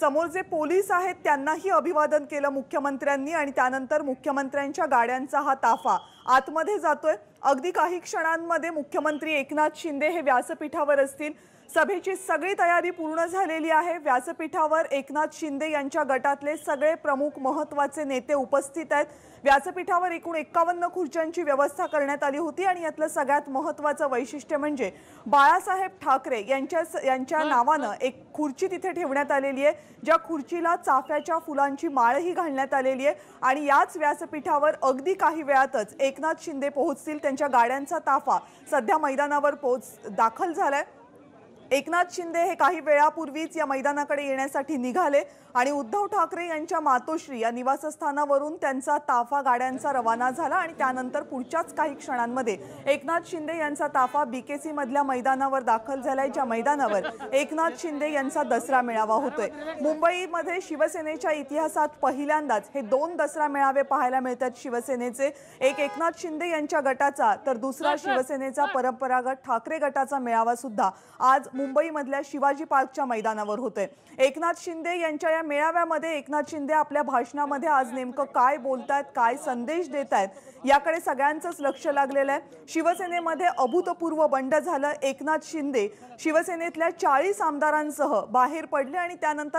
समोर जे पोलीस आहेत त्यांनाही अभिवादन केलं मुख्यमंत्र्यांनी आणि त्यानंतर मुख्यमंत्र्यांच्या गाड्यांचा हा ताफा आतमध्ये जातोय अगदी काही क्षणांमध्ये मुख्यमंत्री एकनाथ शिंदे हे व्यासपीठावर असतील सभेची सगळी तयारी पूर्ण झालेली आहे व्यासपीठावर एकनाथ शिंदे यांच्या गटातले सगळे प्रमुख महत्वाचे नेते उपस्थित आहेत व्यासपीठावर एकूण एक्कावन्न खुर्च्यांची व्यवस्था करण्यात आली होती आणि यातलं सगळ्यात महत्वाचं वैशिष्ट्य म्हणजे बाळासाहेब ठाकरे यांच्या यांच्या नावानं एक खुर्ची तिथे ठेवण्यात आलेली आहे ज्या खुर्चीला चाफ्याच्या फुलांची माळही घालण्यात आलेली आहे आणि याच व्यासपीठावर अगदी काही वेळातच एकनाथ शिंदे पोहोचतील त्यांच्या गाड्यांचा ताफा सध्या मैदानावर पोच दाखल झालाय एकनाथ शिंदे हे काही वेळापूर्वीच या मैदानाकडे येण्यासाठी निघाले आणि उद्धव ठाकरे यांच्या मातोश्री या निवासस्थानावरून त्यांचा ताफा गाड्यांचा रवाना झाला आणि त्यानंतर पुढच्याच काही क्षणांमध्ये एकनाथ शिंदे यांचा ताफा बीकेसी मधल्या मैदानावर दाखल झालाय ज्या मैदानावर एकनाथ शिंदे यांचा दसरा मेळावा होतोय मुंबईमध्ये शिवसेनेच्या इतिहासात पहिल्यांदाच हे दोन दसरा मेळावे पाहायला मिळतात शिवसेनेचे एक एकनाथ शिंदे यांच्या गटाचा तर दुसरा शिवसेनेचा परंपरागत ठाकरे गटाचा मेळावा सुद्धा आज मुंबईमधल्या शिवाजी पार्कच्या मैदानावर होते एकनाथ शिंदे यांच्या या मेळाव्यामध्ये एकनाथ शिंदे आपल्या भाषणामध्ये आज नेमकं काय बोलतायत काय संदेश देत आहेत याकडे सगळ्यांचंच लक्ष लागलेलं आहे शिवसेनेमध्ये अभूतपूर्व बंड झालं एकनाथ शिंदे शिवसेनेतल्या चाळीस आमदारांसह बाहेर पडले आणि त्यानंतर